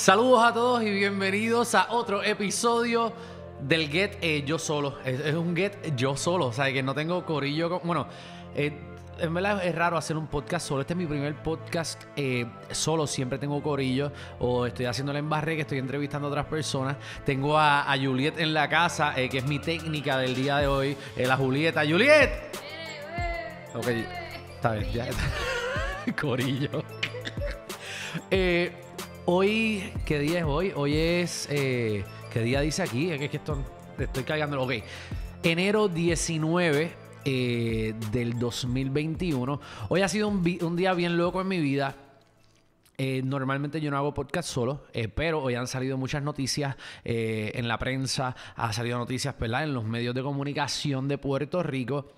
Saludos a todos y bienvenidos a otro episodio del Get eh, Yo Solo. Es, un Get Yo Solo, o sea, que no tengo corillo. bueno, eh, en verdad es raro hacer un podcast solo. Este es mi primer podcast eh, solo. Siempre tengo corillo o estoy haciendo el embarre que estoy entrevistando a otras personas. Tengo a, Juliet en la casa, que es mi técnica del día de hoy. la Julieta. ¡Juliet! Ok, está bien, corillo. eh. Hoy, ¿qué día es hoy? Hoy es. Eh, ¿Qué día dice aquí? Es que esto estoy cagando. Ok. Enero 19 eh, del 2021. Hoy ha sido un, día bien loco en mi vida. Eh, normalmente yo no hago podcast solo, pero hoy han salido muchas noticias en la prensa, ha salido noticias en los medios de comunicación de Puerto Rico.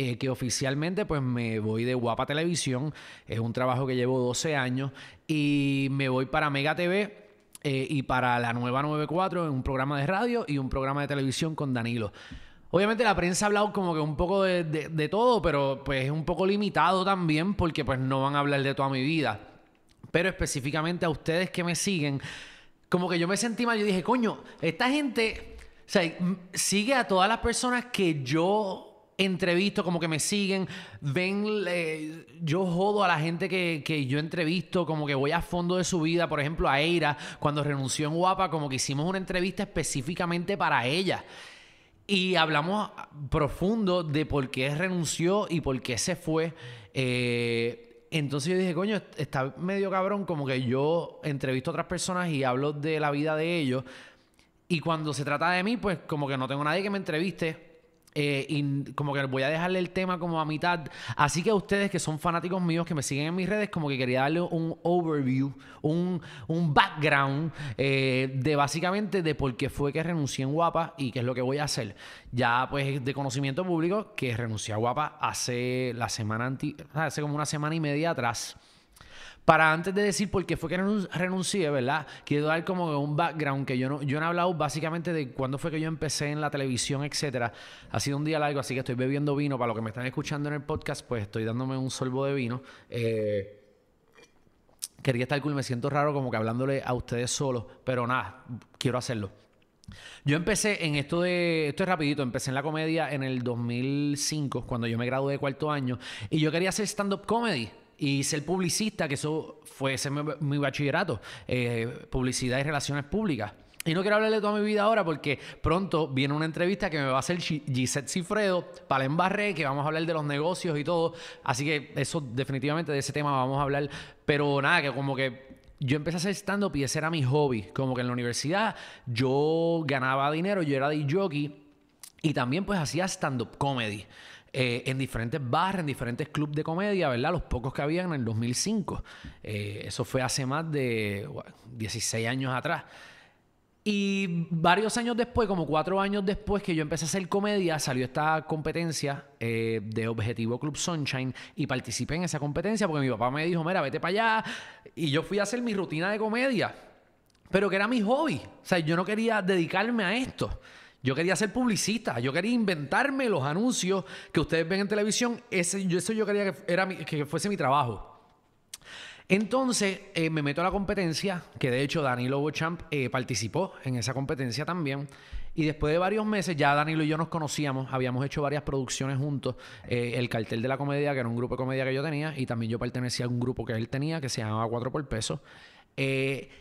Eh, que oficialmente pues me voy de Guapa Televisión, es un trabajo que llevo 12 años, y me voy para Mega TV. Eh, y para la nueva 94 en un programa de radio y un programa de televisión con Danilo. Obviamente la prensa ha hablado como que un poco de, todo, pero pues es un poco limitado también porque pues no van a hablar de toda mi vida. Pero específicamente a ustedes que me siguen, como que yo me sentí mal, yo dije, coño, esta gente o sigue a todas las personas que yo entrevisto, como que me siguen, ven, yo jodo a la gente que, yo entrevisto, como que voy a fondo de su vida, por ejemplo, a Eira, cuando renunció en Guapa, como que hicimos una entrevista específicamente para ella. Y hablamos profundo de por qué renunció y por qué se fue. Eh, entonces yo dije, coño, está medio cabrón como que yo entrevisto a otras personas y hablo de la vida de ellos. Y cuando se trata de mí, pues como que no tengo nadie que me entreviste eh, y como que voy a dejarle el tema como a mitad. Así que a ustedes que son fanáticos míos, que me siguen en mis redes, como que quería darle un overview, un, background eh, de básicamente de por qué fue que renuncié en Guapa y qué es lo que voy a hacer. Ya pues de conocimiento público que renuncié a Guapa hace la semana, anti hace como una semana y media atrás. Para antes de decir por qué fue que renuncié, ¿verdad? Quiero dar como un background que yo no, yo no he hablado básicamente de cuándo fue que yo empecé en la televisión, etcétera. Ha sido un día largo, así que estoy bebiendo vino. Para los que me están escuchando en el podcast, pues estoy dándome un sorbo de vino. Eh, quería estar cool, me siento raro como que hablándole a ustedes solos, pero nada, quiero hacerlo. Yo empecé en esto de, esto es rapidito, empecé en la comedia en el 2005, cuando yo me gradué de cuarto año, y yo quería hacer stand-up comedy y ser publicista, que eso fue ese mi, bachillerato, eh, publicidad y relaciones públicas. Y no quiero hablarle de toda mi vida ahora porque pronto viene una entrevista que me va a hacer Gisette Cifredo para el que vamos a hablar de los negocios y todo. Así que eso definitivamente de ese tema vamos a hablar. Pero nada, que como que yo empecé a hacer stand-up y ese era mi hobby. Como que en la universidad yo ganaba dinero, yo era de jockey y también pues hacía stand-up comedy. Eh, en diferentes barras, en diferentes clubes de comedia, ¿verdad? Los pocos que habían en el 2005. Eh, eso fue hace más de 16 años atrás. Y varios años después, como cuatro años después que yo empecé a hacer comedia, salió esta competencia eh, de Objetivo Club Sunshine y participé en esa competencia porque mi papá me dijo, mira, vete para allá. Y yo fui a hacer mi rutina de comedia, pero que era mi hobby. O sea, yo no quería dedicarme a esto. Yo quería ser publicista, yo quería inventarme los anuncios que ustedes ven en televisión, eso yo quería que, fuese mi trabajo. Entonces eh, me meto a la competencia, que de hecho Danilo Bochamp eh, participó en esa competencia también. Y después de varios meses, ya Danilo y yo nos conocíamos, habíamos hecho varias producciones juntos. Eh, el Cartel de la Comedia, que era un grupo de comedia que yo tenía, y también yo pertenecía a un grupo que él tenía, que se llamaba Cuatro por peso. y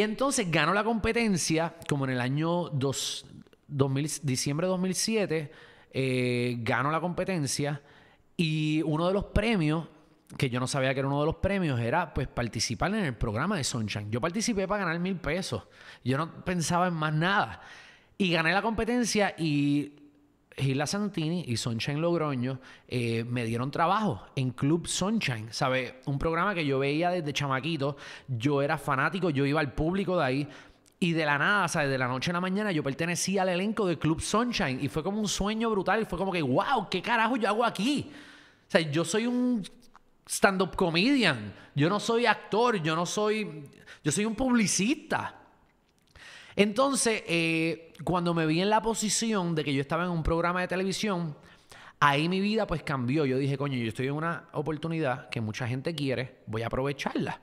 entonces ganó la competencia como en el año dos, diciembre de 2007 eh, gano la competencia y uno de los premios, que yo no sabía que era uno de los premios, era pues participar en el programa de Sunshine. Yo participé para ganar mil pesos. Yo no pensaba en más nada. Y gané la competencia y Gila Santini y Sunshine Logroño eh, me dieron trabajo en Club Sunshine, ¿sabes? Un programa que yo veía desde chamaquito. Yo era fanático, yo iba al público de ahí. Y de la nada, sea De la noche a la mañana yo pertenecía al elenco de Club Sunshine y fue como un sueño brutal fue como que, wow, ¿qué carajo yo hago aquí? O sea, yo soy un stand-up comedian, yo no soy actor, yo no soy, yo soy un publicista. Entonces, eh, cuando me vi en la posición de que yo estaba en un programa de televisión, ahí mi vida pues cambió. Yo dije, coño, yo estoy en una oportunidad que mucha gente quiere, voy a aprovecharla,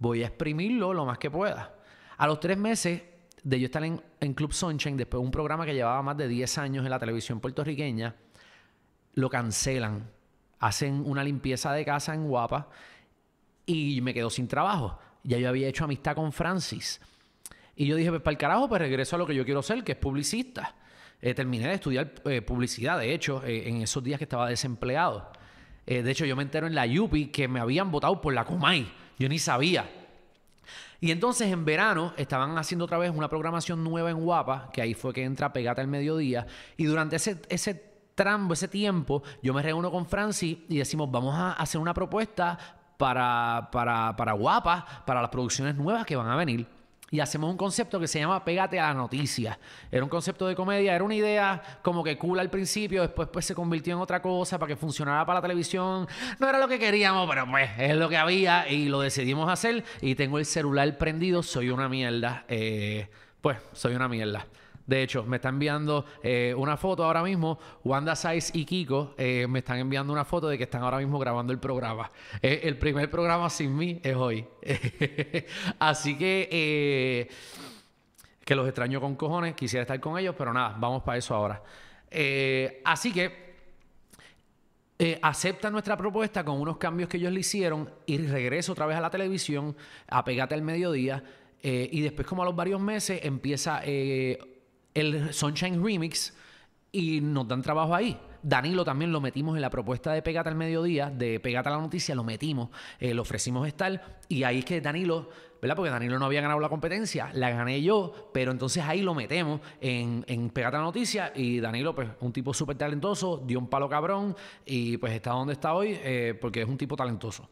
voy a exprimirlo lo más que pueda. A los tres meses de yo estar en, Club Sunshine, después de un programa que llevaba más de 10 años en la televisión puertorriqueña, lo cancelan. Hacen una limpieza de casa en Guapa y me quedo sin trabajo. Ya yo había hecho amistad con Francis. Y yo dije, pues para el carajo, pues regreso a lo que yo quiero ser, que es publicista. Eh, terminé de estudiar eh, publicidad, de hecho, eh, en esos días que estaba desempleado. de hecho, yo me entero en la Yupi que me habían votado por la Comay. Yo ni sabía. Y entonces en verano estaban haciendo otra vez una programación nueva en Guapa, que ahí fue que entra Pegata el mediodía, y durante ese, ese trambo, ese tiempo, yo me reúno con Francis y decimos, vamos a hacer una propuesta para, para, para Guapa, para las producciones nuevas que van a venir y hacemos un concepto que se llama Pégate a la noticia. Era un concepto de comedia, era una idea como que cool al principio, después pues se convirtió en otra cosa para que funcionara para la televisión. No era lo que queríamos, pero pues es lo que había y lo decidimos hacer y tengo el celular prendido, soy una mierda. Eh, pues soy una mierda. De hecho, me está enviando eh, una foto ahora mismo. Wanda Saiz y Kiko eh, me están enviando una foto de que están ahora mismo grabando el programa. Eh, el primer programa sin mí es hoy. Así que, que los extraño con cojones. Quisiera estar con ellos, pero nada, vamos para eso ahora. así que acepta nuestra propuesta con unos cambios que ellos le hicieron y regreso otra vez a la televisión, apegate al mediodía y después como a los varios meses empieza el Sunshine Remix y nos dan trabajo ahí. Danilo también lo metimos en la propuesta de Pegata al Mediodía, de Pegata la Noticia, lo metimos, eh, lo ofrecimos estar, y ahí es que Danilo, ¿verdad? Porque Danilo no había ganado la competencia, la gané yo, pero entonces ahí lo metemos en, Pegata la Noticia, y Danilo, pues un tipo súper talentoso, dio un palo cabrón, y pues está donde está hoy, eh, porque es un tipo talentoso.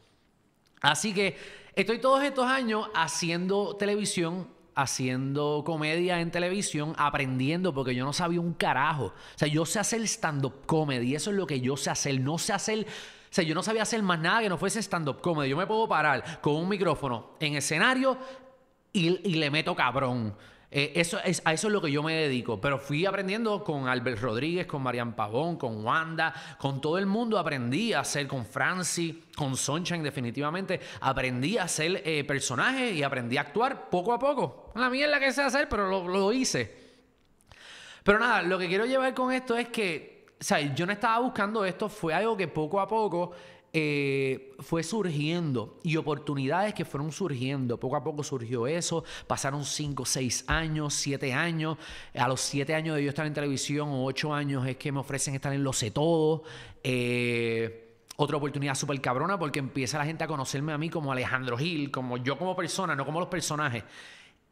Así que estoy todos estos años haciendo televisión haciendo comedia en televisión, aprendiendo, porque yo no sabía un carajo. O sea, yo sé hacer stand-up comedy, eso es lo que yo sé hacer. No sé hacer. O sea, yo no sabía hacer más nada que no fuese stand-up comedy. Yo me puedo parar con un micrófono en escenario y, y le meto cabrón. Eh, eso es, a eso es lo que yo me dedico. Pero fui aprendiendo con Albert Rodríguez, con Marian Pavón, con Wanda, con todo el mundo. Aprendí a hacer con Francis, con Sunshine, definitivamente. Aprendí a hacer eh, personajes y aprendí a actuar poco a poco. La mierda que sé hacer, pero lo, lo hice. Pero nada, lo que quiero llevar con esto es que o sea, yo no estaba buscando esto, fue algo que poco a poco eh, fue surgiendo y oportunidades que fueron surgiendo. Poco a poco surgió eso. Pasaron 5, 6 años, 7 años. A los 7 años de yo estar en televisión o 8 años es que me ofrecen estar en Lo Sé Todo. Eh, otra oportunidad súper cabrona porque empieza la gente a conocerme a mí como Alejandro Gil, como yo como persona, no como los personajes.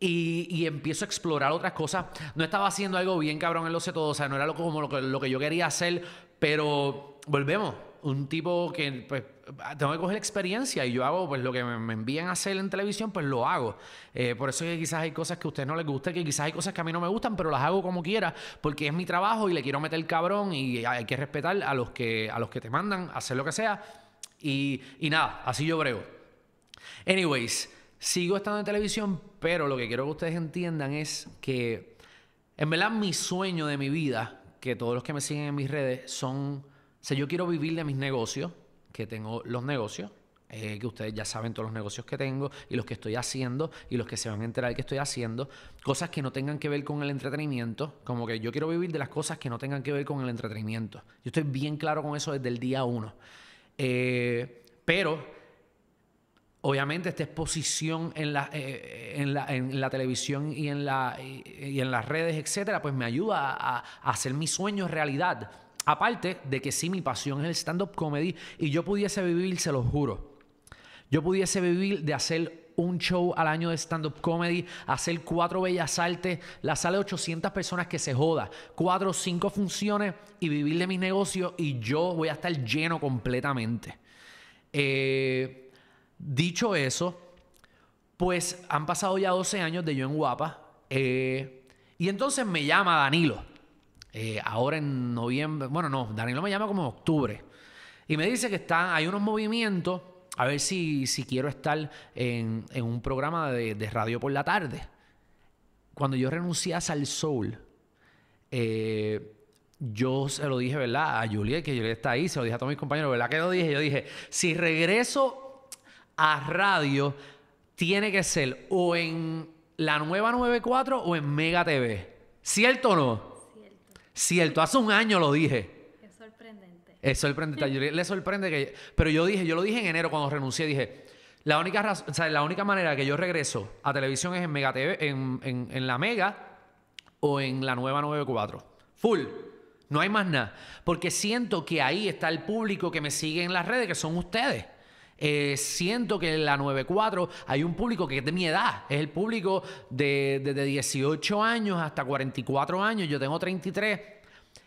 Y, empiezo a explorar otras cosas. No estaba haciendo algo bien cabrón en Lo Sé Todo, o sea, no era como lo que yo quería hacer, pero volvemos un tipo que pues, tengo que coger experiencia y yo hago pues lo que me, envían a hacer en televisión, pues lo hago. Eh, por eso que quizás hay cosas que a ustedes no les guste, que quizás hay cosas que a mí no me gustan, pero las hago como quiera, porque es mi trabajo y le quiero meter el cabrón y hay que respetar a los que, a los que te mandan hacer lo que sea. Y, y nada, así yo brego. Anyways, sigo estando en televisión, pero lo que quiero que ustedes entiendan es que en verdad mi sueño de mi vida, que todos los que me siguen en mis redes son sea, yo quiero vivir de mis negocios, que tengo los negocios, eh, que ustedes ya saben todos los negocios que tengo y los que estoy haciendo y los que se van a enterar que estoy haciendo, cosas que no tengan que ver con el entretenimiento, como que yo quiero vivir de las cosas que no tengan que ver con el entretenimiento. Yo estoy bien claro con eso desde el día uno. Eh, pero, obviamente, esta exposición eh, en la, en la, televisión y en, la, en las redes, etcétera, pues me ayuda a, a hacer mis sueños realidad. Aparte de que sí, mi pasión es el stand-up comedy y yo pudiese vivir, se lo juro, yo pudiese vivir de hacer un show al año de stand-up comedy, hacer cuatro bellas artes, la sala de 800 personas que se joda, cuatro o cinco funciones y vivir de mis negocios y yo voy a estar lleno completamente. Eh, dicho eso, pues han pasado ya 12 años de yo en Guapa eh, y entonces me llama Danilo eh, ahora en noviembre, bueno, no, Danilo me llama como en octubre y me dice que está, hay unos movimientos, a ver si, si quiero estar en, un programa de, radio por la tarde. Cuando yo renuncié a Sal Soul, eh, yo se lo dije, ¿verdad? A Juliet, que Juliet está ahí, se lo dije a todos mis compañeros, ¿verdad? Que lo dije, yo dije, si regreso a radio, tiene que ser o en la nueva 94 o en Mega TV. ¿Cierto o no? Cierto, hace un año lo dije. Es sorprendente. Es sorprendente. le sorprende que. Pero yo dije, yo lo dije en enero cuando renuncié, dije. La única, la única manera que yo regreso a televisión es en Mega TV, en, en la Mega o en la nueva 94. Full. No hay más nada. Porque siento que ahí está el público que me sigue en las redes, que son ustedes. Eh, siento que en la 94 hay un público que es de mi edad, es el público de, 18 años hasta 44 años, yo tengo 33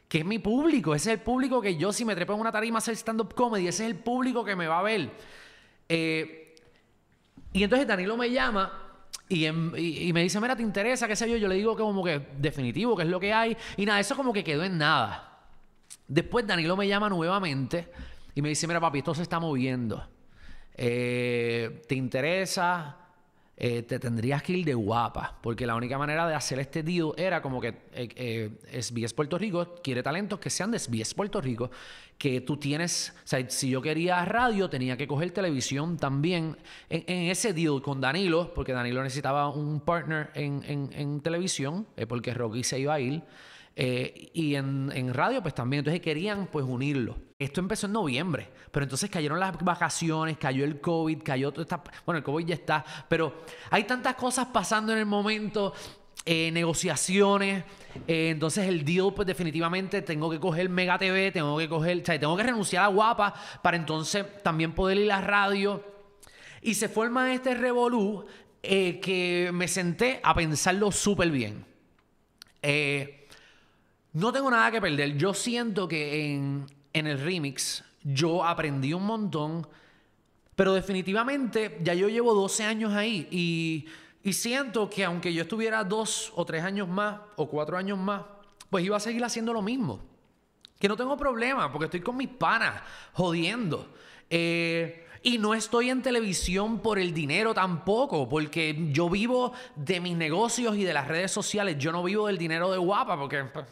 que es mi público, ese es el público que yo si me trepo en una tarima a hacer stand-up comedy, ese es el público que me va a ver. Eh, y entonces Danilo me llama y, me dice, mira, ¿te interesa? ¿Qué sé yo? Yo le digo que como que definitivo, que es lo que hay. Y nada, eso como que quedó en nada. Después Danilo me llama nuevamente y me dice, mira, papi, esto se está moviendo. Eh, te interesa, eh, te tendrías que ir de guapa, porque la única manera de hacer este deal era como que eh, eh SBS Puerto Rico quiere talentos que sean de SBS Puerto Rico, que tú tienes, o sea, si yo quería radio, tenía que coger televisión también. En, ese deal con Danilo, porque Danilo necesitaba un partner en, en televisión, porque Rocky se iba a ir. Eh, y en, radio, pues también. Entonces querían pues unirlo. Esto empezó en noviembre, pero entonces cayeron las vacaciones, cayó el COVID, cayó todo esta... Bueno, el COVID ya está, pero hay tantas cosas pasando en el momento. Eh, negociaciones. Eh, entonces el deal, pues definitivamente tengo que coger Mega TV, tengo que coger, tengo que renunciar a Guapa para entonces también poder ir a radio. Y se forma este revolú que me senté a pensarlo súper bien. Eh, no tengo nada que perder. Yo siento que en, el remix yo aprendí un montón, pero definitivamente ya yo llevo 12 años ahí y, siento que aunque yo estuviera dos o tres años más o cuatro años más, pues iba a seguir haciendo lo mismo. Que no tengo problema porque estoy con mis panas jodiendo. Eh, y no estoy en televisión por el dinero tampoco, porque yo vivo de mis negocios y de las redes sociales. Yo no vivo del dinero de guapa, porque pues,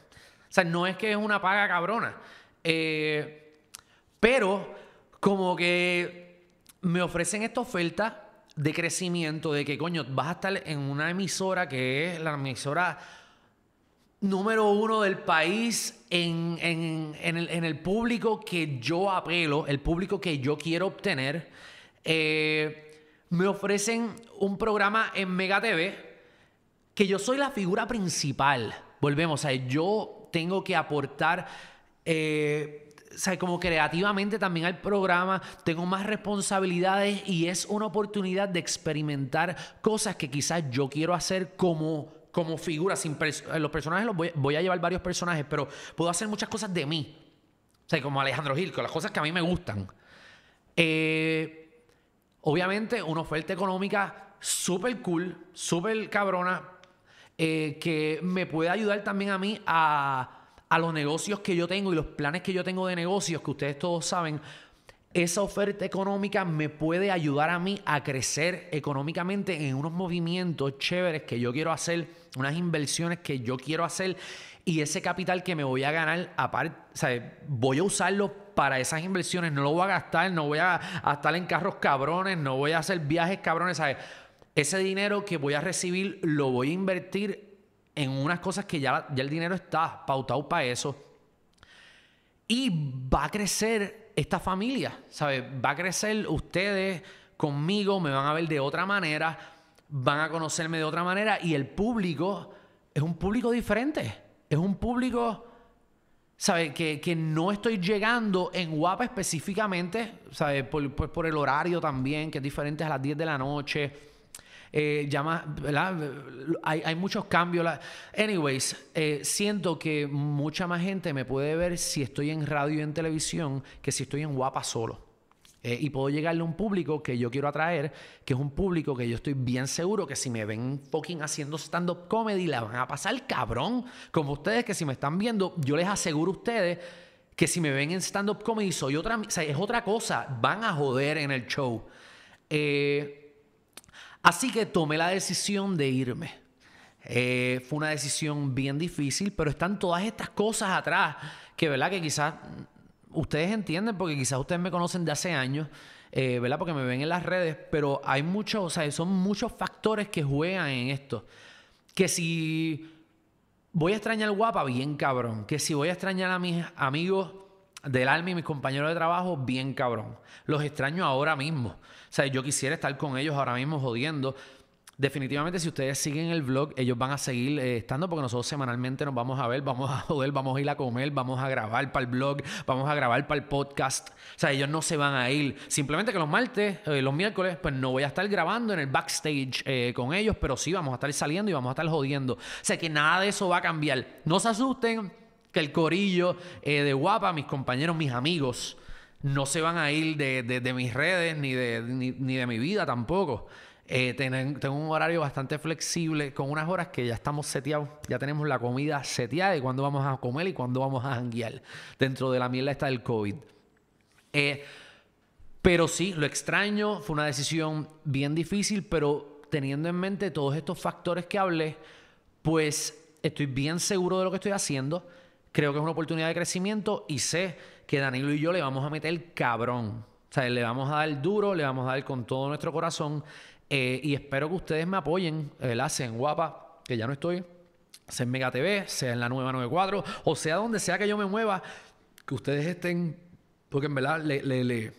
o sea, no es que es una paga cabrona. Eh, pero como que me ofrecen esta oferta de crecimiento, de que coño, vas a estar en una emisora que es la emisora número uno del país en, el, público que yo apelo, el público que yo quiero obtener. Eh, me ofrecen un programa en Mega TV que yo soy la figura principal. Volvemos, a sea, yo tengo que aportar. Eh, como creativamente también al programa, tengo más responsabilidades y es una oportunidad de experimentar cosas que quizás yo quiero hacer como, como figura. Eh, los personajes los voy, a llevar varios personajes, pero puedo hacer muchas cosas de mí. O sea, como Alejandro Gil, con las cosas que a mí me gustan. Eh, obviamente, una oferta económica súper cool, súper cabrona, eh, que me puede ayudar también a mí a, los negocios que yo tengo y los planes que yo tengo de negocios, que ustedes todos saben, esa oferta económica me puede ayudar a mí a crecer económicamente en unos movimientos chéveres que yo quiero hacer, unas inversiones que yo quiero hacer y ese capital que me voy a ganar, aparte, voy a usarlo para esas inversiones, no lo voy a gastar, no voy a, estar en carros cabrones, no voy a hacer viajes cabrones, ¿sabes? ese dinero que voy a recibir lo voy a invertir en unas cosas que ya, el dinero está pautado para eso. Y va a crecer esta familia, ¿sabes? Va a crecer ustedes conmigo, me van a ver de otra manera, van a conocerme de otra manera y el público es un público diferente, es un público... ¿sabes? Que, no estoy llegando en guapa específicamente, ¿sabes? Por, pues, por, el horario también, que es diferente a las 10 de la noche eh, hay, hay, muchos cambios. Anyways, eh, siento que mucha más gente me puede ver si estoy en radio y en televisión que si estoy en guapa solo. Eh, y puedo llegarle a un público que yo quiero atraer, que es un público que yo estoy bien seguro que si me ven fucking haciendo stand-up comedy, la van a pasar cabrón. Como ustedes que si me están viendo, yo les aseguro a ustedes que si me ven en stand-up comedy, soy otra, es otra cosa, van a joder en el show. Eh, Así que tomé la decisión de irme. Eh, fue una decisión bien difícil, pero están todas estas cosas atrás que, ¿verdad? Que quizás ustedes entienden, porque quizás ustedes me conocen de hace años, eh, ¿verdad? Porque me ven en las redes, pero hay muchos, o sea, son muchos factores que juegan en esto. Que si voy a extrañar guapa, bien cabrón. Que si voy a extrañar a mis amigos del alma y mis compañeros de trabajo, bien cabrón. Los extraño ahora mismo. O sea, yo quisiera estar con ellos ahora mismo jodiendo. Definitivamente, si ustedes siguen el vlog, ellos van a seguir eh, estando porque nosotros semanalmente nos vamos a ver, vamos a joder, vamos a ir a comer, vamos a grabar para el blog, vamos a grabar para el podcast. O sea, ellos no se van a ir. Simplemente que los martes, eh, los miércoles, pues no voy a estar grabando en el backstage eh, con ellos, pero sí vamos a estar saliendo y vamos a estar jodiendo. O sea, que nada de eso va a cambiar. No se asusten que el corillo eh, de guapa, mis compañeros, mis amigos, no se van a ir de, mis redes ni de, ni, de mi vida tampoco. Eh, tengo, un horario bastante flexible con unas horas que ya estamos seteados, ya tenemos la comida seteada y cuándo vamos a comer y cuándo vamos a janguear dentro de la mierda está del COVID. Eh, pero sí, lo extraño, fue una decisión bien difícil, pero teniendo en mente todos estos factores que hablé, pues estoy bien seguro de lo que estoy haciendo creo que es una oportunidad de crecimiento y sé que Danilo y yo le vamos a meter cabrón. O sea, le vamos a dar duro, le vamos a dar con todo nuestro corazón. Eh, y espero que ustedes me apoyen, el eh, hacen Guapa, que ya no estoy, sea en Mega TV, sea en la nueva 94, o sea donde sea que yo me mueva, que ustedes estén, porque en verdad le,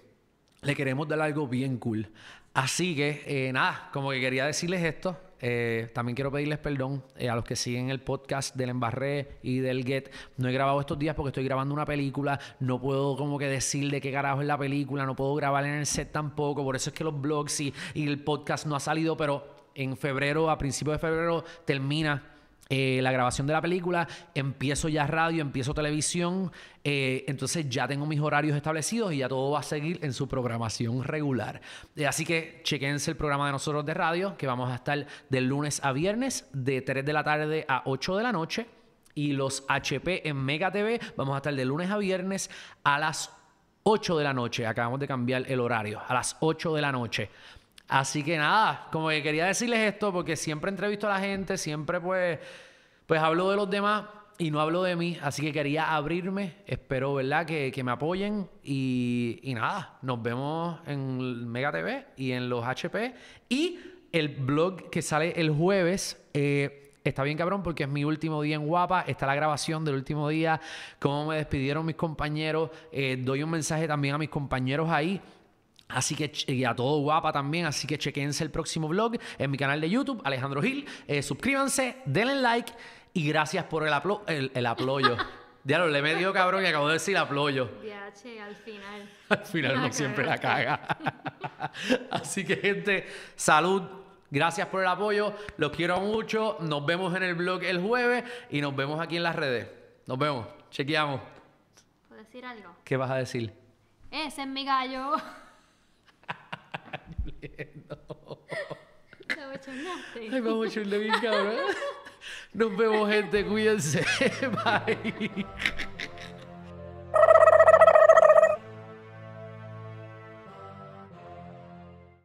queremos dar algo bien cool. Así que, eh, nada, como que quería decirles esto, eh, también quiero pedirles perdón eh, a los que siguen el podcast del Embarré y del Get. No he grabado estos días porque estoy grabando una película. No puedo como que decir de qué carajo es la película. No puedo grabar en el set tampoco. Por eso es que los blogs y, y el podcast no ha salido. Pero en febrero, a principios de febrero, termina eh, la grabación de la película, empiezo ya radio, empiezo televisión, eh, entonces ya tengo mis horarios establecidos y ya todo va a seguir en su programación regular. Eh, así que chequense el programa de nosotros de radio, que vamos a estar de lunes a viernes, de 3 de la tarde a 8 de la noche, y los HP en Mega TV, vamos a estar de lunes a viernes a las 8 de la noche, acabamos de cambiar el horario, a las 8 de la noche. Así que nada, como que quería decirles esto porque siempre entrevisto a la gente, siempre pues, pues hablo de los demás y no hablo de mí, así que quería abrirme, espero, ¿verdad? Que, me apoyen y, nada, nos vemos en Mega TV y en los HP y el blog que sale el jueves. Eh, está bien cabrón porque es mi último día en Guapa, está la grabación del último día, cómo me despidieron mis compañeros, eh, doy un mensaje también a mis compañeros ahí Así que, y a todo guapa también, así que chequense el próximo vlog en mi canal de YouTube, Alejandro Gil. Eh, suscríbanse, denle like y gracias por el, el, apoyo. Diablo, le medio cabrón y acabo de decir apoyo. che, al final. Al final siempre la caga. Así que, gente, salud. Gracias por el apoyo. Los quiero mucho. Nos vemos en el vlog el jueves y nos vemos aquí en las redes. Nos vemos. Chequeamos. decir algo? ¿Qué vas a decir? Ese es mi gallo. No. Ay, vamos a echarle bien Nos vemos, gente. Cuídense. Bye.